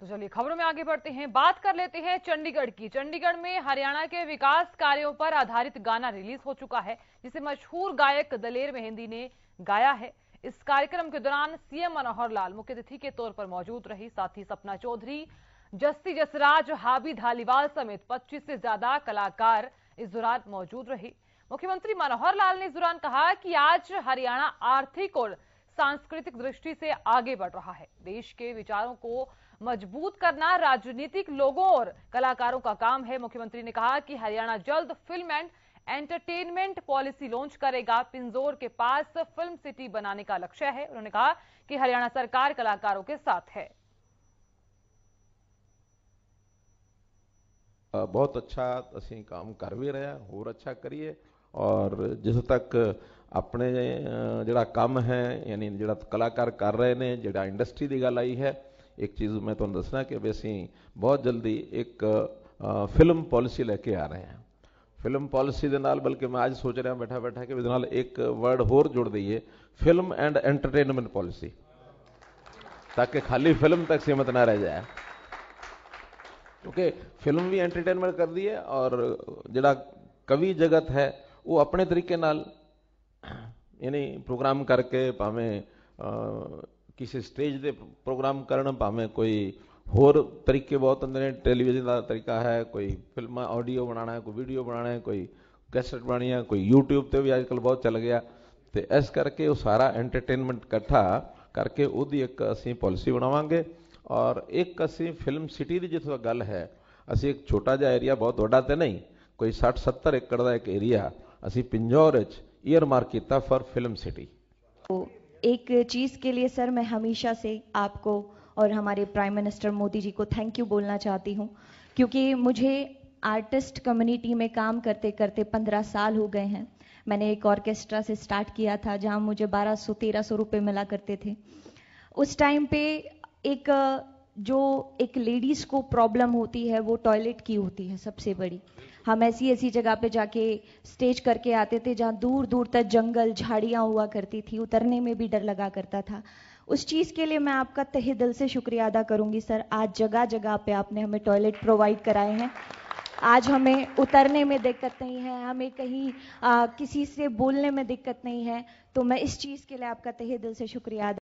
तो चलिए खबरों में आगे बढ़ते हैं बात कर लेते हैं चंडीगढ़ की चंडीगढ़ में हरियाणा के विकास कार्यों पर आधारित गाना रिलीज हो चुका है जिसे मशहूर गायक दलेर मेहंदी ने गाया है इस कार्यक्रम के दौरान सीएम मनोहर लाल मुख्य अतिथि के तौर पर मौजूद रही साथ ही सपना चौधरी जस्सी जसराज हाबी धालीवाल समेत पच्चीस से ज्यादा कलाकार इस दौरान मौजूद रहे मुख्यमंत्री मनोहर लाल ने इस दौरान कहा कि आज हरियाणा आर्थिक और सांस्कृतिक दृष्टि से आगे बढ़ रहा है देश के विचारों को मजबूत करना राजनीतिक लोगों और कलाकारों का काम है मुख्यमंत्री ने कहा कि हरियाणा जल्द film and entertainment policy launch करेगा पिंजोर के पास फिल्म सिटी बनाने का लक्ष्य है उन्होंने कहा कि हरियाणा सरकार कलाकारों के साथ है बहुत अच्छा असं काम कर भी रहे हो अच्छा करिए और जिस तक अपने जोड़ा कम है यानी जो कलाकार कर रहे हैं जो इंडस्ट्री की गल आई है एक चीज़ मैं तुम तो दसना कि भी असी बहुत जल्दी एक फिल्म पॉलिसी लेके आ रहे हैं फिल्म पॉलिसी के नाल बल्कि मैं आज सोच रहा बैठा बैठा कि एक वर्ड होर जुड़ दईए फिल्म एंड एंटरटेनमेंट पॉलिसी ताकि खाली फिल्म तक सीमित ना रह जाए क्योंकि फिल्म भी एंटरटेनमेंट कर दी है और जोड़ा कवि जगत है वो अपने तरीके नाल ਯਾਨੀ ਪ੍ਰੋਗਰਾਮ ਕਰਕੇ ਭਾਵੇਂ ਕਿਸੇ ਸਟੇਜ ਦੇ ਪ੍ਰੋਗਰਾਮ ਕਰਨ ਭਾਵੇਂ ਕੋਈ ਹੋਰ ਤਰੀਕੇ ਬਹੁਤ ਹੁੰਦੇ ਨੇ ਟੈਲੀਵਿਜ਼ਨ ਦਾ ਤਰੀਕਾ ਹੈ ਕੋਈ ਫਿਲਮਾਂ ਆਡੀਓ ਬਣਾਣਾ ਹੈ ਕੋਈ ਵੀਡੀਓ ਬਣਾਣਾ ਹੈ ਕੋਈ ਕੈਸਟ ਬਣਾਣੀ ਹੈ ਕੋਈ YouTube ਤੇ ਵੀ ਕੱਲ ਬਹੁਤ ਚੱਲ ਗਿਆ ਤੇ ਇਸ ਕਰਕੇ ਉਹ ਸਾਰਾ ਐਂਟਰਟੇਨਮੈਂਟ ਇਕੱਠਾ ਕਰਕੇ ਉਹਦੀ ਇੱਕ ਅਸੀਂ ਪਾਲਿਸੀ ਬਣਾਵਾਂਗੇ ਔਰ ਇੱਕ ਅਸੀਂ ਫਿਲਮ ਸਿਟੀ ਦੀ ਜਿੱਥੇ ਗੱਲ ਹੈ ਅਸੀਂ ਇੱਕ ਛੋਟਾ ਜਿਹਾ ਏਰੀਆ ਬਹੁਤ ਵੱਡਾ ਤੇ ਨਹੀਂ ਕੋਈ 60 70 ਏਕੜ ਦਾ ਇੱਕ ਏਰੀਆ ਅਸੀਂ ਪਿੰਜੌਰ ਵਿੱਚ ईयरमार्क किया फॉर फिल्म सिटी तो एक चीज़ के लिए सर मैं हमेशा से आपको और हमारे प्राइम मिनिस्टर मोदी जी को थैंक यू बोलना चाहती हूँ क्योंकि मुझे आर्टिस्ट कम्युनिटी में काम करते करते पंद्रह साल हो गए हैं मैंने एक ऑर्केस्ट्रा से स्टार्ट किया था जहाँ मुझे बारह सौ तेरह सौ रुपये मिला करते थे उस टाइम पे एक जो एक लेडीज़ को प्रॉब्लम होती है वो टॉयलेट की होती है सबसे बड़ी हम ऐसी ऐसी जगह पे जाके स्टेज करके आते थे जहाँ दूर दूर तक जंगल झाड़ियाँ हुआ करती थी उतरने में भी डर लगा करता था उस चीज़ के लिए मैं आपका तहे दिल से शुक्रिया अदा करूँगी सर आज जगह जगह पे आपने हमें टॉयलेट प्रोवाइड कराए हैं आज हमें उतरने में दिक्कत नहीं है हमें कहीं आ, किसी से बोलने में दिक्कत नहीं है तो मैं इस चीज़ के लिए आपका तहे दिल से शुक्रिया